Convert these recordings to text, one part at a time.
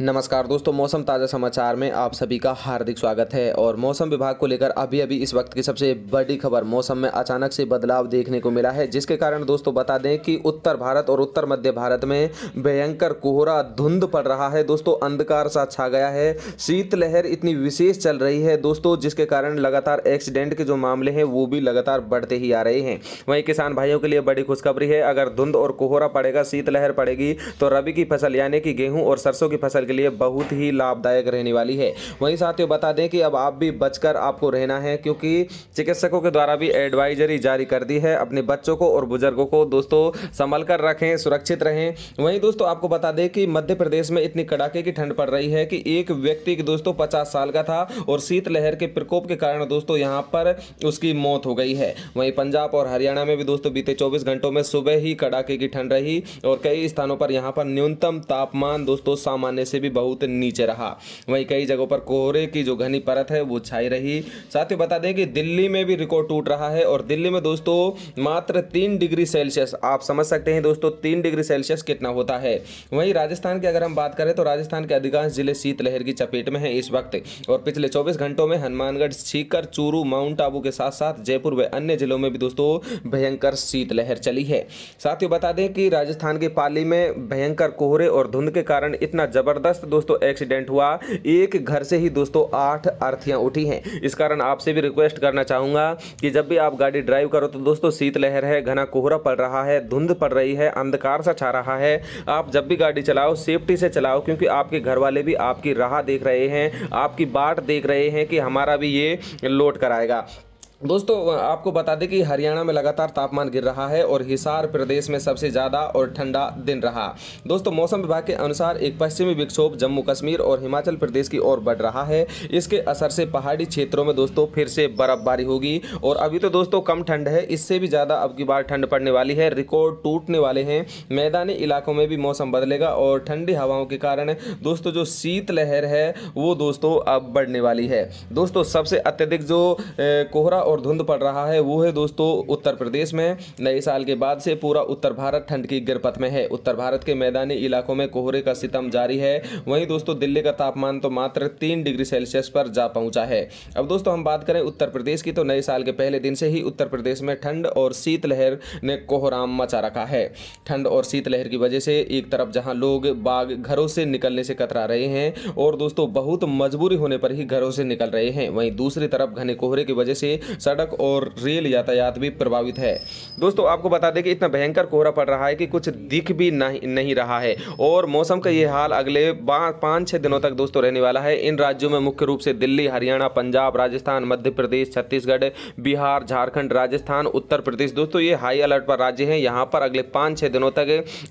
नमस्कार दोस्तों मौसम ताज़ा समाचार में आप सभी का हार्दिक स्वागत है और मौसम विभाग को लेकर अभी अभी इस वक्त की सबसे बड़ी खबर मौसम में अचानक से बदलाव देखने को मिला है जिसके कारण दोस्तों बता दें कि उत्तर भारत और उत्तर मध्य भारत में भयंकर कोहरा धुंध पड़ रहा है दोस्तों अंधकार सा छा गया है शीतलहर इतनी विशेष चल रही है दोस्तों जिसके कारण लगातार एक्सीडेंट के जो मामले हैं वो भी लगातार बढ़ते ही आ रहे हैं वहीं किसान भाइयों के लिए बड़ी खुशखबरी है अगर धुंध और कोहरा पड़ेगा शीतलहर पड़ेगी तो रबी की फसल यानी कि गेहूँ और सरसों की फसल के लिए बहुत ही लाभदायक रहने वाली है वहीं साथियों बता दें कि अब आप भी बचकर आपको रहना है क्योंकि चिकित्सकों के द्वारा भी एडवाइजरी जारी कर दी है अपने बच्चों को और बुजुर्गों को दोस्तों संभल कर रखें सुरक्षित रहें वहीं दोस्तों आपको बता दें कि मध्य प्रदेश में इतनी कड़ाके की ठंड पड़ रही है कि एक व्यक्ति दोस्तों पचास साल का था और शीतलहर के प्रकोप के कारण दोस्तों यहाँ पर उसकी मौत हो गई है वहीं पंजाब और हरियाणा में भी दोस्तों बीते चौबीस घंटों में सुबह ही कड़ाके की ठंड रही और कई स्थानों पर यहाँ पर न्यूनतम तापमान दोस्तों सामान्य से से भी बहुत नीचे रहा वहीं कई जगहों पर कोहरे की जो घनी परत है वो छाई रही साथ ही बता दें कि दिल्ली में भी रिकॉर्ड टूट रहा है और दिल्ली में दोस्तों मात्र तीन डिग्री सेल्सियस आप समझ सकते हैं दोस्तों तीन डिग्री सेल्सियस कितना होता है वहीं राजस्थान की अगर हम बात करें तो राजस्थान के अधिकांश जिले शीतलहर की चपेट में है इस वक्त और पिछले चौबीस घंटों में हनुमानगढ़ सीकर चूरू माउंट आबू के साथ साथ जयपुर व अन्य जिलों में भी दोस्तों भयंकर शीतलहर चली है साथ ही बता दें कि राजस्थान के पाली में भयंकर कोहरे और धुंध के कारण इतना जबरदस्त ज़बरदस्त दोस्तों एक्सीडेंट हुआ एक घर से ही दोस्तों आठ अर्थियां उठी हैं इस कारण आपसे भी रिक्वेस्ट करना चाहूंगा कि जब भी आप गाड़ी ड्राइव करो तो दोस्तों शीतलहर है घना कोहरा पड़ रहा है धुंध पड़ रही है अंधकार सा छा रहा है आप जब भी गाड़ी चलाओ सेफ्टी से चलाओ क्योंकि आपके घर वाले भी आपकी राह देख रहे हैं आपकी बाट देख रहे हैं कि हमारा भी ये लोट कराएगा दोस्तों आपको बता दें कि हरियाणा में लगातार तापमान गिर रहा है और हिसार प्रदेश में सबसे ज़्यादा और ठंडा दिन रहा दोस्तों मौसम विभाग के अनुसार एक पश्चिमी विक्षोभ जम्मू कश्मीर और हिमाचल प्रदेश की ओर बढ़ रहा है इसके असर से पहाड़ी क्षेत्रों में दोस्तों फिर से बर्फबारी होगी और अभी तो दोस्तों कम ठंड है इससे भी ज़्यादा अब की बार ठंड पड़ने वाली है रिकॉर्ड टूटने वाले हैं मैदानी इलाकों में भी मौसम बदलेगा और ठंडी हवाओं के कारण दोस्तों जो शीतलहर है वो दोस्तों अब बढ़ने वाली है दोस्तों सबसे अत्यधिक जो कोहरा और धुंध पड़ रहा है वो है दोस्तों उत्तर प्रदेश में नए साल के बाद से पूरा उत्तर भारत ठंड की गिरपत में है उत्तर भारत के मैदानी इलाकों में कोहरे का सितम जारी है वहीं दोस्तों दिल्ली का तापमान तो मात्र तीन डिग्री सेल्सियस पर जा पहुंचा है अब दोस्तों हम बात करें उत्तर प्रदेश की तो नए साल के पहले दिन से ही उत्तर प्रदेश में ठंड और शीतलहर ने कोहराम मचा रखा है ठंड और शीतलहर की वजह से एक तरफ जहाँ लोग बाघ घरों से निकलने से कतरा रहे हैं और दोस्तों बहुत मजबूरी होने पर ही घरों से निकल रहे हैं वहीं दूसरी तरफ घने कोहरे की वजह से सड़क और रेल यातायात भी प्रभावित है दोस्तों आपको बता दें कि इतना भयंकर कोहरा पड़ रहा है कि कुछ दिख भी नहीं रहा है और मौसम का ये हाल अगले पाँच छः दिनों तक दोस्तों रहने वाला है इन राज्यों में मुख्य रूप से दिल्ली हरियाणा पंजाब राजस्थान मध्य प्रदेश छत्तीसगढ़ बिहार झारखंड राजस्थान उत्तर प्रदेश दोस्तों ये हाई अलर्ट पर राज्य हैं यहाँ पर अगले पाँच छः दिनों तक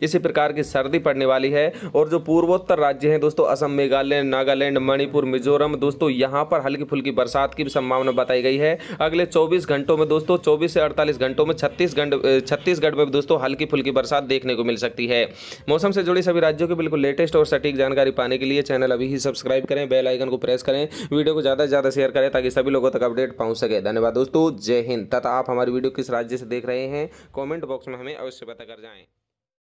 इसी प्रकार की सर्दी पड़ने वाली है और जो पूर्वोत्तर राज्य हैं दोस्तों असम मेघालय नागालैंड मणिपुर मिजोरम दोस्तों यहाँ पर हल्की फुल्की बरसात की भी संभावना बताई गई है अगले अगले 24 घंटों में दोस्तों 24 से 48 घंटों में छत्तीसगढ़ छत्तीसगढ़ में दोस्तों हल्की फुल्की बरसात देखने को मिल सकती है मौसम से जुड़ी सभी राज्यों की बिल्कुल लेटेस्ट और सटीक जानकारी पाने के लिए चैनल अभी ही सब्सक्राइब करें बेल आइकन को प्रेस करें वीडियो को ज़्यादा से ज़्यादा शेयर करें ताकि सभी लोगों तक अपडेट पहुँच सके धन्यवाद दोस्तों जय हिंद तथा आप हमारी वीडियो किस राज्य से देख रहे हैं कॉमेंट बॉक्स में हमें अवश्य पता कर जाएँ